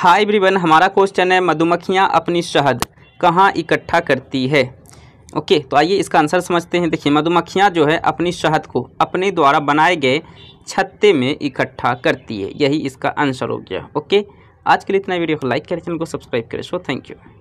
हाय ब्रिवन हमारा क्वेश्चन है मधुमक्खियाँ अपनी शहद कहाँ इकट्ठा करती है ओके तो आइए इसका आंसर समझते हैं देखिए मधुमक्खियाँ जो है अपनी शहद को अपने द्वारा बनाए गए छत्ते में इकट्ठा करती है यही इसका आंसर हो गया ओके आज के लिए इतना वीडियो को लाइक करें चैनल को सब्सक्राइब करें सो थैंक यू